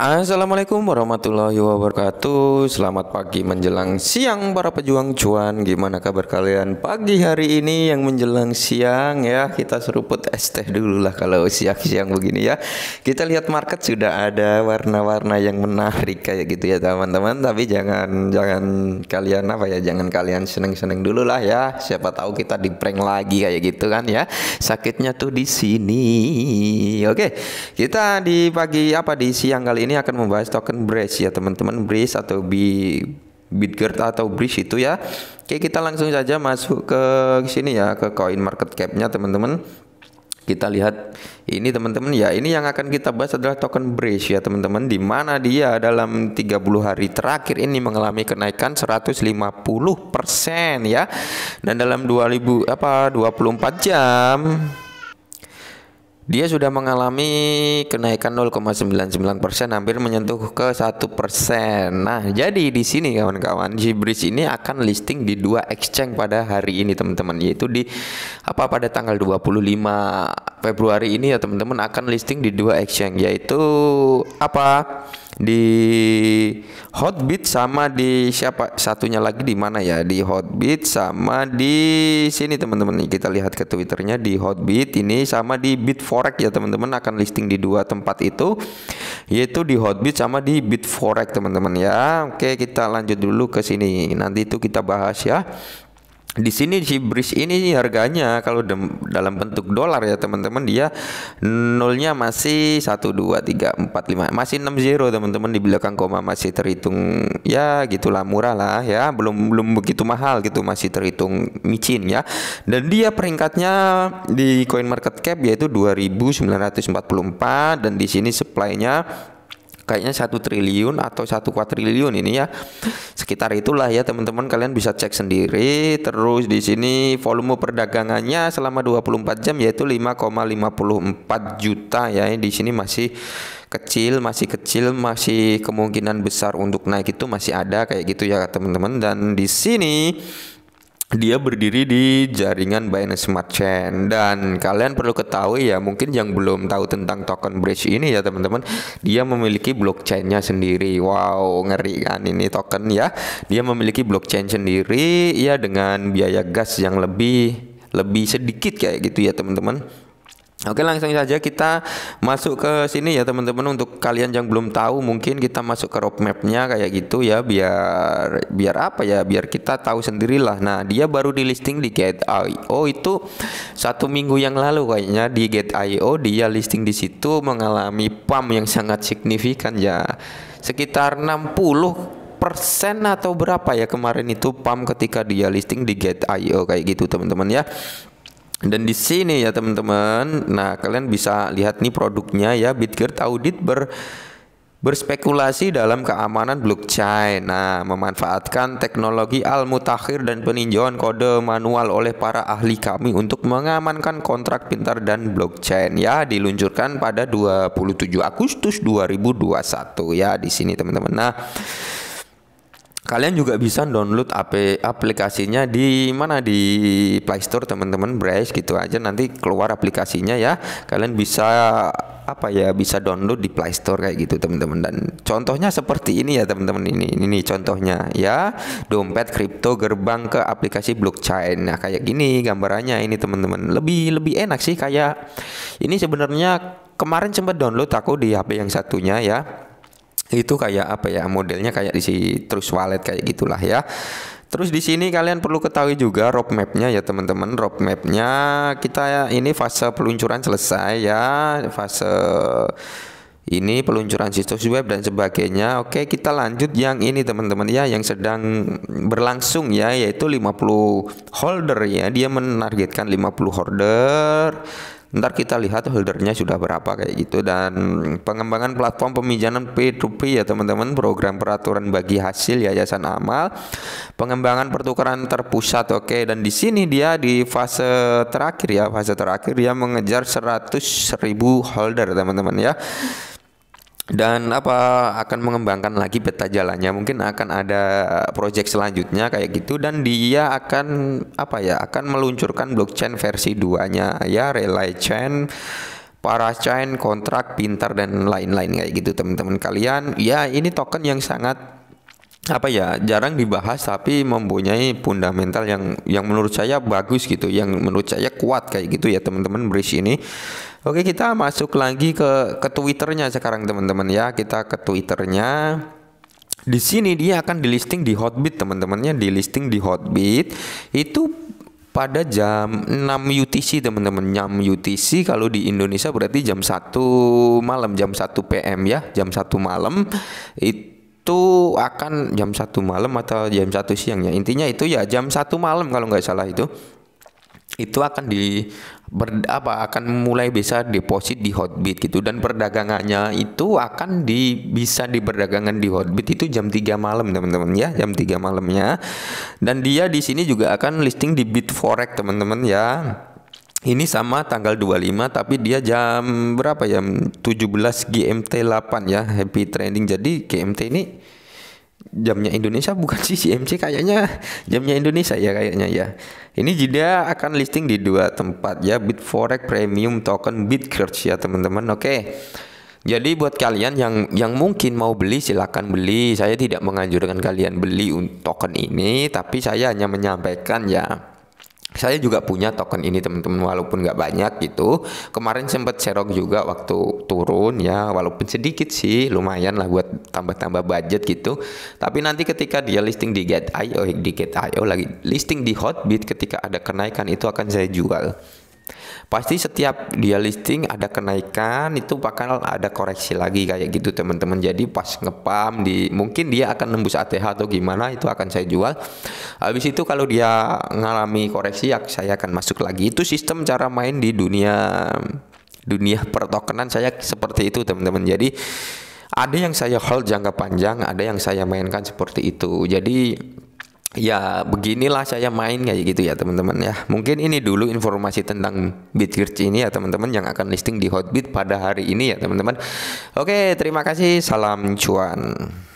Assalamualaikum warahmatullahi wabarakatuh Selamat pagi menjelang siang para pejuang cuan Gimana kabar kalian pagi hari ini yang menjelang siang ya Kita seruput es teh dulu lah kalau siang-siang begini ya Kita lihat market sudah ada warna-warna yang menarik kayak gitu ya teman-teman Tapi jangan jangan kalian apa ya Jangan kalian seneng-seneng dulu lah ya Siapa tahu kita di prank lagi kayak gitu kan ya Sakitnya tuh di sini Oke kita di pagi apa di siang kali ini ini akan membahas token Bridge ya teman-teman Bridge atau B Bitgert atau Bridge itu ya. Oke, kita langsung saja masuk ke sini ya ke coin market Capnya teman-teman. Kita lihat ini teman-teman ya, ini yang akan kita bahas adalah token Bridge ya teman-teman di mana dia dalam 30 hari terakhir ini mengalami kenaikan 150% ya. Dan dalam 2000 apa 24 jam dia sudah mengalami kenaikan 0,99 persen, hampir menyentuh ke satu persen. Nah, jadi di sini kawan-kawan, Jibris ini akan listing di dua exchange pada hari ini teman-teman, yaitu di apa pada tanggal 25 Februari ini ya teman-teman akan listing di dua exchange, yaitu apa? di Hotbit sama di siapa satunya lagi di mana ya di Hotbit sama di sini teman-teman kita lihat ke Twitternya di Hotbit ini sama di Bitforex ya teman-teman akan listing di dua tempat itu yaitu di Hotbit sama di Bitforex teman-teman ya oke kita lanjut dulu ke sini nanti itu kita bahas ya di sini si bridge ini harganya kalau dalam bentuk dolar ya teman-teman dia nolnya masih satu dua tiga empat lima masih enam 0 teman-teman di belakang koma masih terhitung ya gitulah murah lah ya belum belum begitu mahal gitu masih terhitung micin ya dan dia peringkatnya di coin market cap yaitu 2944 dan di sini supply-nya kayaknya satu triliun atau satu triliun ini ya sekitar itulah ya teman-teman kalian bisa cek sendiri terus di sini volume perdagangannya selama 24 jam yaitu 5,54 juta ya di sini masih kecil masih kecil masih kemungkinan besar untuk naik itu masih ada kayak gitu ya teman-teman dan di sini dia berdiri di jaringan Binance Smart Chain dan kalian perlu ketahui ya mungkin yang belum tahu tentang token bridge ini ya teman-teman dia memiliki blockchainnya sendiri wow ngeri kan ini token ya dia memiliki blockchain sendiri ya dengan biaya gas yang lebih lebih sedikit kayak gitu ya teman-teman Oke langsung saja kita masuk ke sini ya teman-teman untuk kalian yang belum tahu mungkin kita masuk ke roadmapnya kayak gitu ya biar biar apa ya biar kita tahu sendirilah nah dia baru di listing di Get Gate.io itu satu minggu yang lalu kayaknya di Get Gate.io dia listing di situ mengalami pump yang sangat signifikan ya sekitar 60 persen atau berapa ya kemarin itu pump ketika dia listing di Get Gate.io kayak gitu teman-teman ya dan di sini ya teman-teman, nah kalian bisa lihat nih produknya ya Bitgert Audit ber berspekulasi dalam keamanan blockchain. Nah, memanfaatkan teknologi al-mutakhir dan peninjauan kode manual oleh para ahli kami untuk mengamankan kontrak pintar dan blockchain ya diluncurkan pada 27 Agustus 2021 ya di sini teman-teman. Nah, Kalian juga bisa download AP aplikasinya di mana di Play Store teman-teman Brace gitu aja nanti keluar aplikasinya ya. Kalian bisa apa ya bisa download di Play Store kayak gitu teman-teman dan contohnya seperti ini ya teman-teman ini ini contohnya ya dompet kripto gerbang ke aplikasi blockchain nah kayak gini gambarannya ini teman-teman lebih lebih enak sih kayak ini sebenarnya kemarin sempat download aku di HP yang satunya ya itu kayak apa ya modelnya kayak di si terus wallet kayak gitulah ya terus di sini kalian perlu ketahui juga roadmapnya ya teman-teman roadmapnya kita ya, ini fase peluncuran selesai ya fase ini peluncuran situs web dan sebagainya oke kita lanjut yang ini teman-teman ya yang sedang berlangsung ya yaitu 50 holder ya dia menargetkan 50 holder Ntar kita lihat holdernya sudah berapa kayak gitu dan pengembangan platform pemijanan P2P ya teman-teman program peraturan bagi hasil yayasan amal pengembangan pertukaran terpusat oke okay. dan di sini dia di fase terakhir ya fase terakhir dia mengejar 100.000 holder teman-teman ya dan apa akan mengembangkan lagi peta jalannya mungkin akan ada eh, proyek selanjutnya kayak gitu dan dia akan apa ya akan meluncurkan blockchain versi duanya ya relay chain para chain, kontrak pintar dan lain-lain kayak gitu teman-teman kalian ya ini token yang sangat apa ya jarang dibahas tapi mempunyai fundamental yang yang menurut saya bagus gitu yang menurut saya kuat kayak gitu ya teman-teman berisi ini Oke, kita masuk lagi ke ke Twitternya sekarang teman-teman ya. Kita ke Twitternya. Di sini dia akan di listing di Hotbit teman-temannya, di listing di Hotbit. Itu pada jam 6 UTC teman-teman 6 UTC kalau di Indonesia berarti jam 1 malam jam 1 PM ya jam 1 malam itu akan jam satu malam atau jam satu siang ya intinya itu ya jam satu malam kalau nggak salah itu itu akan di ber, apa akan mulai bisa deposit di Hotbit gitu dan perdagangannya itu akan di bisa diperdagangkan di Hotbit itu jam 3 malam teman-teman ya jam 3 malamnya dan dia di sini juga akan listing di Bitforex teman-teman ya ini sama tanggal 25 tapi dia jam berapa ya 17 GMT 8 ya happy trading jadi GMT ini jamnya Indonesia bukan sih CMC kayaknya jamnya Indonesia ya kayaknya ya. Ini jeda akan listing di dua tempat ya Bitforex Premium Token Bitcurch ya teman-teman. Oke. Jadi buat kalian yang yang mungkin mau beli silakan beli. Saya tidak menganjurkan kalian beli token ini tapi saya hanya menyampaikan ya saya juga punya token ini teman-teman walaupun nggak banyak gitu kemarin sempat serok juga waktu turun ya walaupun sedikit sih lumayan lah buat tambah-tambah budget gitu tapi nanti ketika dia listing di get.io di get.io lagi listing di hotbit ketika ada kenaikan itu akan saya jual Pasti setiap dia listing ada kenaikan itu bakal ada koreksi lagi kayak gitu teman-teman. Jadi pas ngepam di mungkin dia akan nembus ATH atau gimana itu akan saya jual. Habis itu kalau dia mengalami koreksi ya saya akan masuk lagi. Itu sistem cara main di dunia dunia pertokenan saya seperti itu teman-teman. Jadi ada yang saya hold jangka panjang, ada yang saya mainkan seperti itu. Jadi ya beginilah saya main kayak gitu ya teman-teman ya mungkin ini dulu informasi tentang Bitgirch ini ya teman-teman yang akan listing di Hotbit pada hari ini ya teman-teman oke terima kasih salam cuan